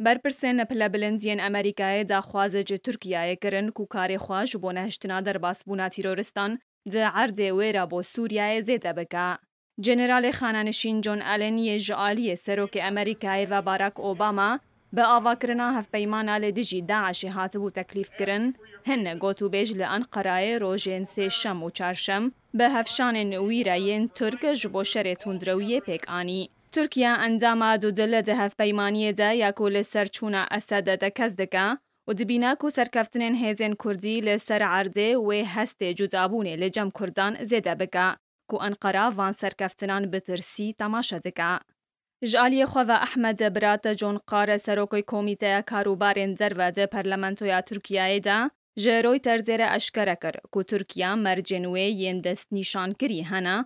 پلا بەرپرسێن نەپلە بلندیان ئەمریکایە داخوازە جێ تورکایە گرن و کارێ خوۆش بۆ نەهشتنا دەرباسبوونا تیرۆرستان دە عردێ وێرا بۆ سووریایە زێدە بکە. جنرالی خانانشین جۆن ئەلنیە ژعالیە سەرۆکی امریکای و باراک ئۆباما بە ئاواکردنا هەفپەیمانە لە دژی داعشی هاتبوو تەکلیفکردن هەنە گۆت و بێژ لە ئەن قەرایە ڕۆژێن سێ شەم و چارشەم بە هەفشانێن ویرایەن ترک جبو شره شەرێ پیک آنی. تورکیا ئەنجاما دوودلە دەهف پەیمانیەدا یاکۆ لە سەرچوونا ئەسەدەدە کەس دەکا و دبیناک و سەرکەفتنێن هێزێن کوردی لە سەر عردێ وێ هەستێ جودابوونێ لە جەم کوردان زێدە بکە کو ئەنقەرا وان سەرکەفتنان بترسی تەماشە دەکا. ژالیە خۆڤە ئەحمەدە براتە جۆن قارە سەرۆکۆی کۆمیتەیە کاروبارێن دەرەدە پەرلەمەنتۆیا تورکایەدا ژێرۆی تەرزێرە ئەشکەرە کرد کو تورکیا مەرجێنوێ یەندەست نیشانکری هەنا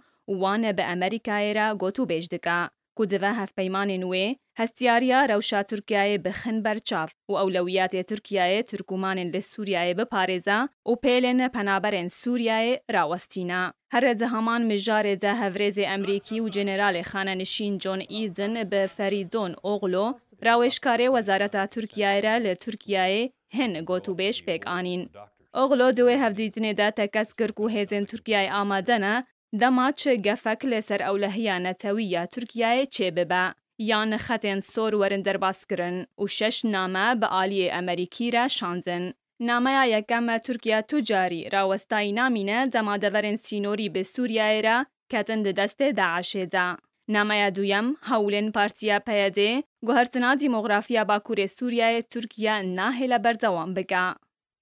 وانە بە ئەمریکایرا گۆتو بێژ دکا. کوردە هەفپەیمانên wê هەستیاریە rewşa Tirkiyeyê bi xin berçav û ewlewiyatê Tirkiyeyê Tirkûmanên li Sûriyeyê biparêza û pêlên penaberên Sûriyeyê rawestîna. هەرێزە هەمان mijarê de hevrêzê Emerîkî û jeneralê xanenişîn John Eden bi Feridon Oğlo راوێشکارێ وەزارەتا تورکایرە لە تورکایە هێن گۆتوبێش پێک ئاین. ئۆغلۆ دوێ هەفدیتنێدا تەکەس کرد و هێزن تورکای ئامادەنە دەمات سر لێسەر ئەو ترکیه چه تورکایە یعنی یان سور سۆر وەرن دەرباسکردن و نامه به آلی امریکی را شاندن. یکم ترکیه را وستای نامینه دماده راوەستایی سینوری به سوریه را که دست دەدەستێ داعاشێدا. نامه دویم هولین پارتیا پیده گوهرتنا دیمۆغرافیا با کور سوریه ترکیه نه بردوام بگا.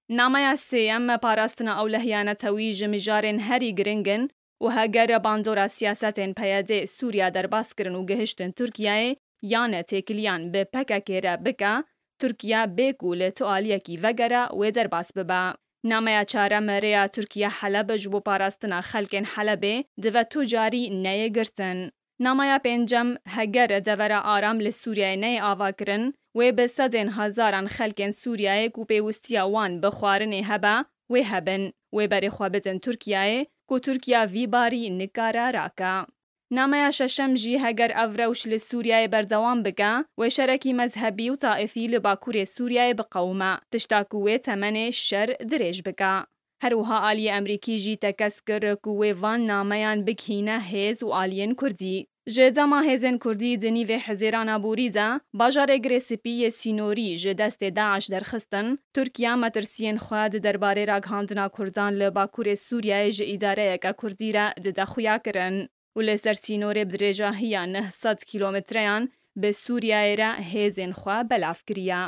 سێەم سیم پاراستنە ئەو لە هیانەتەوی ژمژارێن هری گرنگن و هەگەرە باندۆرا سیاستên peyedê Sûriya derbas kirin û gihiştin Tirkiyeyê yane têkiliyan bi pekekêre bike, Tirkiya bêk û lê tualiyekî vegere wê derbas bibe. Nameya çaremerêya Tirkiye Helebe ji bo parastina xelkên Helebê dive tu carî neyê girtin. Namaya pêncem hegere devera aram li Sûriyeyê neyê ava kirin, wê bi sedên hezaran xelkên Sûriyeyê ku pêwistiya wan bi xwarinê hebe wê hebin, wê berê xwe bitin Tirkiyeyê ku Tirkiya vî barî nikara rake. Nameya şeşem jî heger ev rewş li Sûriyeyê berdewam bike, wêşerekî mezhebî û taefî li bakurê Sûriyeyê biqewme, tişta ku wê temenê şer dirêj bike. Herwiha aliyê Emerîkî jî tekes kir ku wê van nameyan bikîne hêz û aliyên Kurdî. Ժեդամա հեզեն քուրդի ձնի վե հզերանաբուրիզա բաժարե գրեսպի է սինորի ժդաստե դաշ դարխստն Թուրքիա մատրսիեն խոյադ դարբարե ռագ հանդնա քուրդան լը բաքուրե սուրիայի ժ իդարե եկա քուրդիրա դդախույա կրն ու լեսար սինորե բդրեժահիա 900 կիլոմետրեան բե սուրիայերա հեզեն խոյա բելավ գրիա